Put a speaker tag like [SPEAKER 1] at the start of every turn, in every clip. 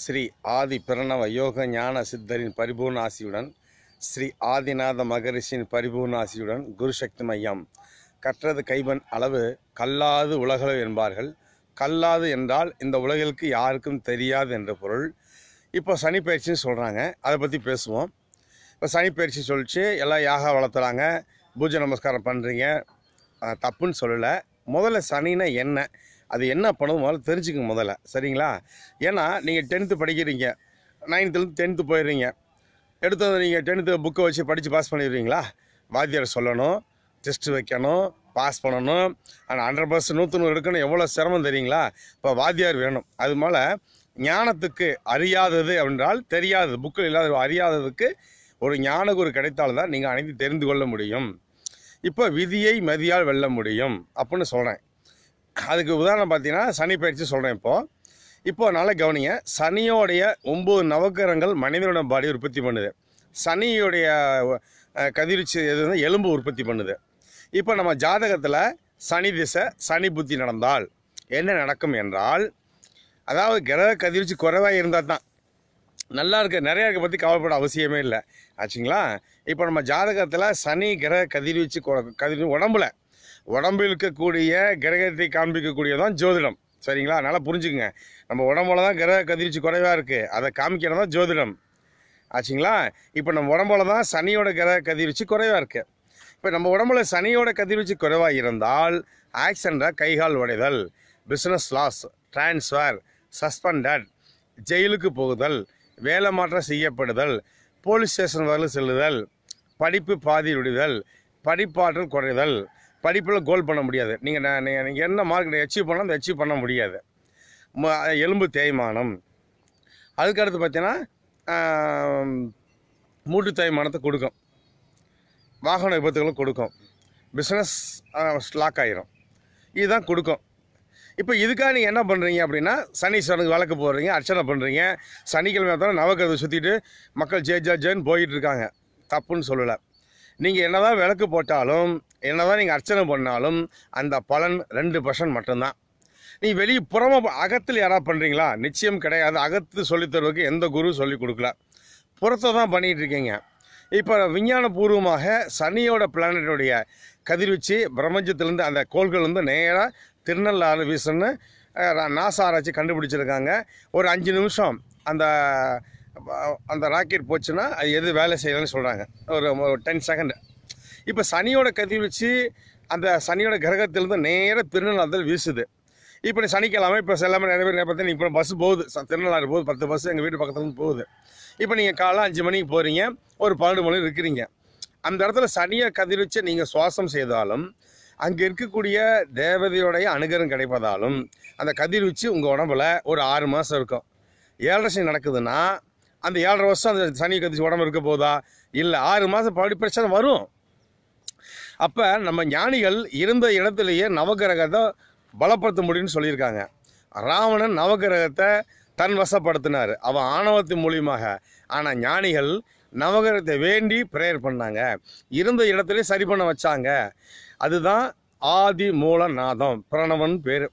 [SPEAKER 1] ஸ்ரீ ஆதி பிரணவ யோக ஞான சித்தரின் பரிபூர்ணாசியுடன் ஸ்ரீ ஆதிநாத மகரிஷியின் பரிபூர்ணாசியுடன் குரு குருசக்தி மையம் கற்றது கைவன் அளவு கல்லாது உலகளவு என்பார்கள் கல்லாது என்றால் இந்த உலகிற்கு யாருக்கும் தெரியாது என்ற பொருள் இப்போ சனி பயிற்சின்னு சொல்கிறாங்க அதை பற்றி பேசுவோம் இப்போ சனி பயிற்சி சொல்லிச்சு எல்லாம் யாக வளர்த்துறாங்க பூஜை நமஸ்காரம் பண்ணுறீங்க தப்புன்னு சொல்லலை முதல்ல சனின்னா என்ன அது என்ன பண்ணுவோம் முதல்ல தெரிஞ்சுக்கங்க முதல்ல சரிங்களா ஏன்னா நீங்கள் டென்த்து படிக்கிறீங்க நைன்த்துலேருந்து டென்த்து போயிடுறீங்க எடுத்தது நீங்கள் டென்த்து புக்கை வச்சு படித்து பாஸ் பண்ணிடுறீங்களா வாத்தியார் சொல்லணும் டெஸ்ட்டு வைக்கணும் பாஸ் பண்ணணும் ஆனால் ஹண்ட்ரட் பர்சன்ட் நூற்றி நூறு எடுக்கணும் எவ்வளோ சிரமம் தெரியுங்களா இப்போ வாத்தியார் வேணும் அது மேலே ஞானத்துக்கு அறியாதது அப்படின்றால் தெரியாதது புக்கில் இல்லாத அறியாததுக்கு ஒரு ஞானகுரு கிடைத்தால்தான் நீங்கள் அனைத்து தெரிந்து கொள்ள முடியும் இப்போ விதியை மதியால் வெல்ல முடியும் அப்படின்னு சொல்கிறேன் அதுக்கு உதாரணம் பார்த்தீங்கன்னா சனி பயிற்சி சொல்கிறேன் இப்போது இப்போது நல்லா கவனிங்க சனியோடைய ஒம்பது நவக்கிரகங்கள் மனிதனோட பாடி உற்பத்தி பண்ணுது சனியுடைய கதிர்ச்சி எது வந்து எலும்பு உற்பத்தி பண்ணுது இப்போ நம்ம ஜாதகத்தில் சனி திசை சனி புத்தி நடந்தால் என்ன நடக்கும் என்றால் அதாவது கிரக கதிர்ச்சி குறைவாக இருந்தால் தான் நல்லா இருக்க நிறையா இருக்க பற்றி கவலைப்பட அவசியமே இல்லை ஆச்சுங்களா இப்போ நம்ம ஜாதகத்தில் சனி கிரக கதிர்வீச்சு கதிர் உடம்புல உடம்பு இருக்கக்கூடிய கிரகத்தை காண்பிக்கக்கூடியதான் ஜோதிடம் சரிங்களா நல்லா புரிஞ்சுக்குங்க நம்ம உடம்போல தான் கிரக கதிர்ச்சி குறைவாக இருக்குது அதை காமிக்கிறது தான் ஜோதிடம் ஆச்சுங்களா இப்போ நம்ம உடம்புல தான் சனியோட கிரக கதிர்ச்சி குறைவாக இருக்குது இப்போ நம்ம உடம்புல சனியோட கதிர்வீச்சு குறைவாக இருந்தால் ஆக்சிடெண்ட்டாக கைகால் உடைதல் பிஸ்னஸ் லாஸ் டிரான்ஸ்ஃபர் சஸ்பெண்டட் ஜெயிலுக்கு போகுதல் வேலை மாற்றம் செய்யப்படுதல் போலீஸ் ஸ்டேஷன் வரலும் செல்லுதல் படிப்பு பாதி விடுதல் படிப்பாற்றல் குறைதல் படிப்பில் கோல் பண்ண முடியாது நீங்கள் நான் நீங்கள் நீங்கள் என்ன மார்க் அச்சீவ் பண்ணலாம் அதை அச்சீவ் பண்ண முடியாது எலும்பு தேய்மானம் அதுக்கடுத்து பார்த்தீங்கன்னா மூட்டு தேய்மானத்தை கொடுக்கும் வாகன விபத்துகளும் கொடுக்கும் பிஸ்னஸ் ஸ்லாக் ஆகிரும் இதுதான் கொடுக்கும் இப்போ இதுக்காக நீங்கள் என்ன பண்ணுறீங்க அப்படின்னா சனீஸ்வரனுக்கு விளக்கு போடுறீங்க அர்ச்சனை பண்ணுறீங்க சனிக்கிழமை தான் நவக்கிரதை சுற்றிட்டு மக்கள் ஜே ஜே ஜேன்னு போயிட்டுருக்காங்க இருக்காங்க தப்புன்னு சொல்லலை நீங்கள் என்னதான் விளக்கு போட்டாலும் என்ன தான் நீங்கள் அர்ச்சனை பண்ணாலும் அந்த பலன் ரெண்டு பர்சன்ட் மட்டும்தான் நீ வெளியே புறம அகத்தில் யாராவது பண்ணுறீங்களா நிச்சயம் கிடையாது அகத்து சொல்லித்தருவதுக்கு எந்த குரு சொல்லி கொடுக்கல புறத்தை தான் பண்ணிகிட்டு இருக்கீங்க இப்போ விஞ்ஞானபூர்வமாக சனியோட பிளானட்டுடைய கதிர்வீச்சு பிரபஞ்சத்திலேருந்து அந்த கோள்கள் வந்து நேராக திருநள்ளாறு வீசுன்னு நாசா ஆராய்ச்சி கண்டுபிடிச்சிருக்காங்க ஒரு அஞ்சு நிமிஷம் அந்த அந்த ராக்கெட் போச்சுன்னா அது எது வேலை செய்யலைன்னு சொல்கிறாங்க ஒரு டென் செகண்டு இப்போ சனியோட கதிர்வீச்சு அந்த சனியோட கிரகத்திலேருந்து நேராக திருநள்ளாறுதல் வீசுது இப்போ நீ சனிக்கிழமை இப்போ செல்லாமல் நிறைய பேர் பார்த்தா இப்போ பஸ் போகுது திருநள்ளாறு போகுது பத்து பஸ் எங்கள் வீட்டு பக்கத்துலேருந்து போகுது இப்போ நீங்கள் காலைல அஞ்சு மணிக்கு போகிறீங்க ஒரு பன்னெண்டு மணி இருக்கிறீங்க அந்த இடத்துல சனியை கதிர்வீச்சை நீங்கள் சுவாசம் செய்தாலும் அங்கே இருக்கக்கூடிய தேவதையோடைய அனுகரம் கிடைப்பதாலும் அந்த கதிர்வீச்சு உங்கள் உடம்புல ஒரு ஆறு மாதம் இருக்கும் ஏழரை நடக்குதுன்னா அந்த ஏழரை வருஷம் அந்த சனி கதிச்சு உடம்பு இருக்க போதா இல்லை ஆறு மாதம் படி பிரச்சனை வரும் அப்போ நம்ம ஞானிகள் இருந்த இடத்துலையே நவகிரகத்தை பலப்படுத்த முடியும்னு சொல்லியிருக்காங்க ராவணன் நவகிரகத்தை தன் வசப்படுத்தினார் அவன் ஆணவத்தின் மூலியமாக ஆனால் ஞானிகள் நவகிரகத்தை வேண்டி ப்ரேயர் பண்ணாங்க இருந்த இடத்துல சரி பண்ண வச்சாங்க அதுதான் ஆதி மூல நாதம் பிரணவன் பேர்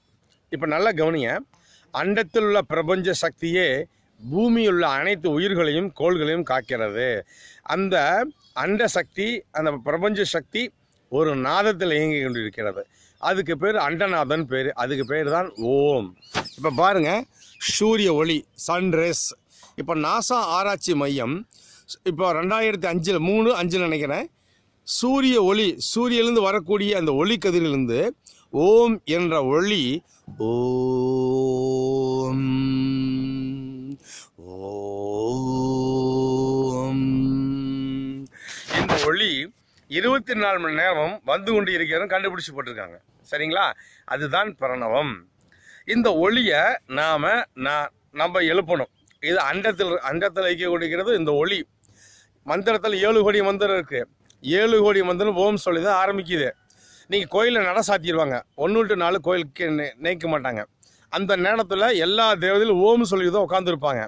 [SPEAKER 1] இப்போ நல்லா கவனிங்க அண்டத்தில் உள்ள பிரபஞ்ச சக்தியே பூமியுள்ள அனைத்து உயிர்களையும் கோள்களையும் காக்கிறது அந்த அண்ட சக்தி அந்த பிரபஞ்ச சக்தி ஒரு நாதத்தில் இயங்கி கொண்டிருக்கிறது அதுக்கு பேர் அண்டநாதன் பேர் அதுக்கு பேர் தான் ஓம் இப்போ பாருங்கள் சூரிய ஒளி சன்ரேஸ் இப்போ நாசா ஆராய்ச்சி மையம் இப்போ ரெண்டாயிரத்தி அஞ்சில் மூணு அஞ்சில் நினைக்கிறேன் சூரிய ஒளி சூரியலேருந்து வரக்கூடிய அந்த ஒளி கதிரிலிருந்து ஓம் என்ற ஒளி ஓம் ஓம் இந்த ஒளி இருபத்தி நாலு மணி நேரம் வந்து கொண்டு இருக்கிறதும் கண்டுபிடிச்சு போட்டிருக்காங்க சரிங்களா அதுதான் பிரணவம் இந்த ஒளியை நாம் நான் நம்ம எழுப்பணும் இது அண்டத்தில் அண்டத்தில் ஐக்கியக்கூடியது இந்த ஒளி மந்திரத்தில் ஏழு கோடி மந்திரம் இருக்குது ஏழு கோடி மந்திரம் ஓம் சொல்லி தான் ஆரம்பிக்குது நீங்கள் கோயிலில் நட சாத்திடுவாங்க ஒன்று டு நாலு கோயிலுக்கு நினைக்க மாட்டாங்க அந்த நேரத்தில் எல்லா தேவதையும் ஓம் சொல்லி தான் உட்காந்துருப்பாங்க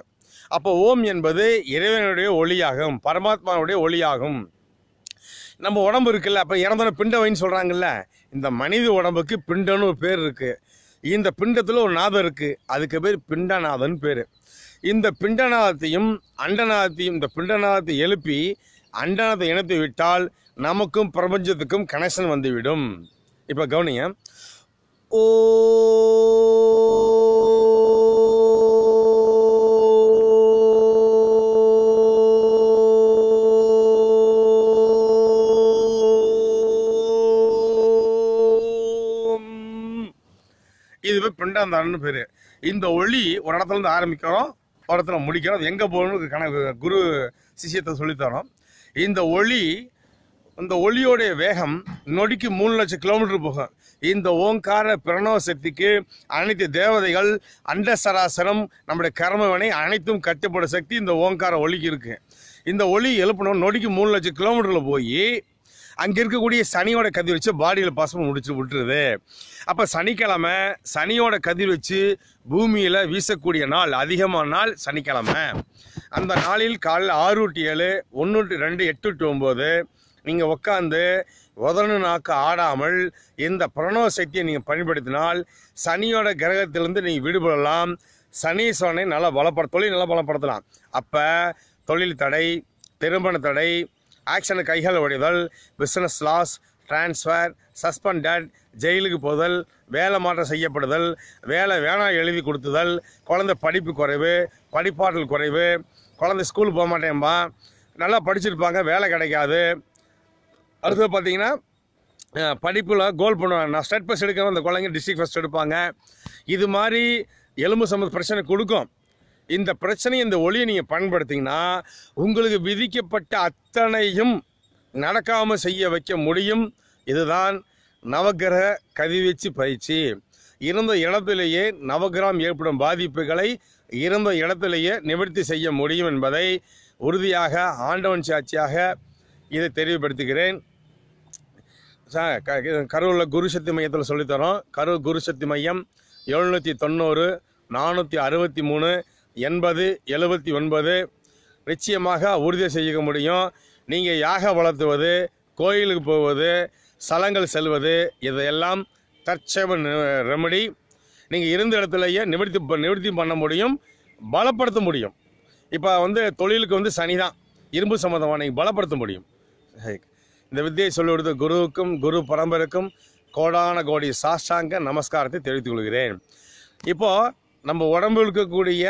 [SPEAKER 1] அப்போ ஓம் என்பது இறைவனுடைய ஒளியாகும் பரமாத்மாவுடைய ஒளியாகும் நம்ம உடம்பு இருக்குல்ல அப்போ இறந்தன பிண்டவைன்னு சொல்கிறாங்கல்ல இந்த மனித உடம்புக்கு பிண்டன்னு ஒரு பேர் இருக்குது இந்த பிண்டத்தில் ஒரு நாதம் இருக்குது அதுக்கு பேர் பிண்டநாதன் பேர் இந்த பிண்டநாதத்தையும் அண்டநாதத்தையும் இந்த பிண்டநாதத்தை எழுப்பி அண்டநாதத்தை இணைத்து விட்டால் நமக்கும் பிரபஞ்சத்துக்கும் கனெக்ஷன் வந்துவிடும் இப்போ கவனிங்க இது போய் பிண்டாந்தான்னு பேர் இந்த ஒளி ஒரு இடத்துல இருந்து ஆரம்பிக்கிறோம் ஒரு இடத்துல முடிக்கிறோம் எங்கே போகணும்னு கணக்கு குரு சிஷியத்தை சொல்லித்தரோம் இந்த ஒளி அந்த ஒளியோடைய வேகம் நொடிக்கு மூணு லட்சம் கிலோமீட்டர் போகும் இந்த ஓங்கார பிரணவ சக்திக்கு அனைத்து தேவதைகள் அண்ட சராசரம் நம்முடைய கர்மவனை அனைத்தும் கட்டுப்படும் சக்தி இந்த ஓங்கார ஒளிக்கு இருக்கு இந்த ஒளி எழுப்பணும் நொடிக்கு மூணு லட்சம் கிலோமீட்டரில் போய் அங்கே இருக்கக்கூடிய சனியோட கதிர் வச்சு பாடியில் பாசம் முடிச்சு விட்டுருது அப்போ சனிக்கிழமை சனியோட கதிர் வச்சு பூமியில் வீசக்கூடிய நாள் அதிகமான நாள் சனிக்கிழமை அந்த நாளில் காலையில் ஆறு டு ஏழு ஒன்று டு ரெண்டு எட்டு டு ஒம்பது நீங்கள் உட்காந்து உதறணு நாக்கு ஆடாமல் இந்த பிரணவ சக்தியை நீங்கள் பயன்படுத்தினால் சனியோட கிரகத்திலிருந்து நீங்கள் விடுபடலாம் சனீஸ்வரனை நல்லா பலப்பட தொழில் நல்லா பலப்படுத்தலாம் அப்போ தொழில் தடை திருமண தடை ஆக்ஷனை கைகள் உடைதல் பிஸ்னஸ் லாஸ் டிரான்ஸ்ஃபர் சஸ்பெண்டட் ஜெயிலுக்கு போதல் வேலை மாற்றம் செய்யப்படுதல் வேலை வேணாம் எழுதி கொடுத்துதல் குழந்தை படிப்பு குறைவு படிப்பாற்றல் குறைவு குழந்தை ஸ்கூல் போக மாட்டேன்பா நல்லா படிச்சிருப்பாங்க வேலை கிடைக்காது அடுத்தது பார்த்தீங்கன்னா படிப்பில் கோல் பண்ணுவாங்க நான் ஸ்டேட் ஃபஸ்ட் எடுக்கிறேன் அந்த குழந்தைங்க டிஸ்ட்ரிக் ஃபஸ்ட் எடுப்பாங்க இது மாதிரி எலும்பு சம்மந்த பிரச்சனை கொடுக்கும் இந்த பிரச்சனையை இந்த ஒளியை நீங்கள் பயன்படுத்திங்கன்னா உங்களுக்கு விதிக்கப்பட்ட அத்தனையும் நடக்காமல் செய்ய வைக்க முடியும் இதுதான் நவகிரக கதிர்வீச்சு பயிற்சி இருந்த இடத்திலேயே நவகிரகம் ஏற்படும் பாதிப்புகளை இருந்த இடத்திலேயே நிவர்த்தி செய்ய முடியும் என்பதை உறுதியாக ஆண்டவன் சாட்சியாக இதை தெளிவுபடுத்துகிறேன் சார் க கரூரில் குருசக்தி மையத்தில் சொல்லித்தரோம் கரூர் குருசக்தி மையம் எழுநூற்றி தொண்ணூறு நானூற்றி அறுபத்தி மூணு எண்பது எழுபத்தி ஒன்பது நிச்சயமாக உறுதி செய்ய முடியும் நீங்கள் யாக வளர்த்துவது கோயிலுக்கு போவது சலங்கள் செல்வது இதையெல்லாம் தற்சவ ரெமடி நீங்கள் இருந்த இடத்துலையே நிவர்த்தி நிவர்த்தி பண்ண முடியும் பலப்படுத்த முடியும் இப்போ வந்து தொழிலுக்கு வந்து சனி தான் இரும்பு சம்மந்தமாக நீங்கள் பலப்படுத்த முடியும் இந்த வித்தியை சொல்லிக் கொடுத்த குருவுக்கும் குரு பரம்பரைக்கும் கோடான கோடி சாஷ்டாங்க நமஸ்காரத்தை தெரிவித்துக் கொள்கிறேன் இப்போது நம்ம உடம்பு இருக்கக்கூடிய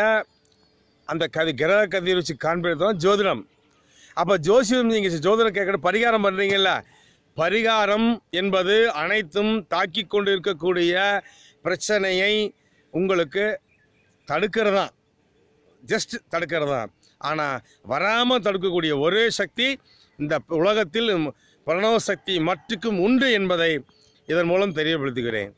[SPEAKER 1] அந்த கதி கிரக கதிர் வச்சு தான் ஜோதிடம் அப்போ ஜோசியம் நீங்கள் ஜோதிடம் கேட்குற பரிகாரம் பண்ணுறீங்கல்ல பரிகாரம் என்பது அனைத்தும் தாக்கி கொண்டு இருக்கக்கூடிய பிரச்சனையை உங்களுக்கு தடுக்கிறது தான் ஜஸ்ட் தடுக்கிறது தான் ஆனால் வராமல் தடுக்கக்கூடிய ஒரே சக்தி இந்த உலகத்தில் பிரணவசக்தி சக்தி மற்றுக்கும் உண்டு என்பதை இதன் மூலம் தெரியப்படுத்துகிறேன்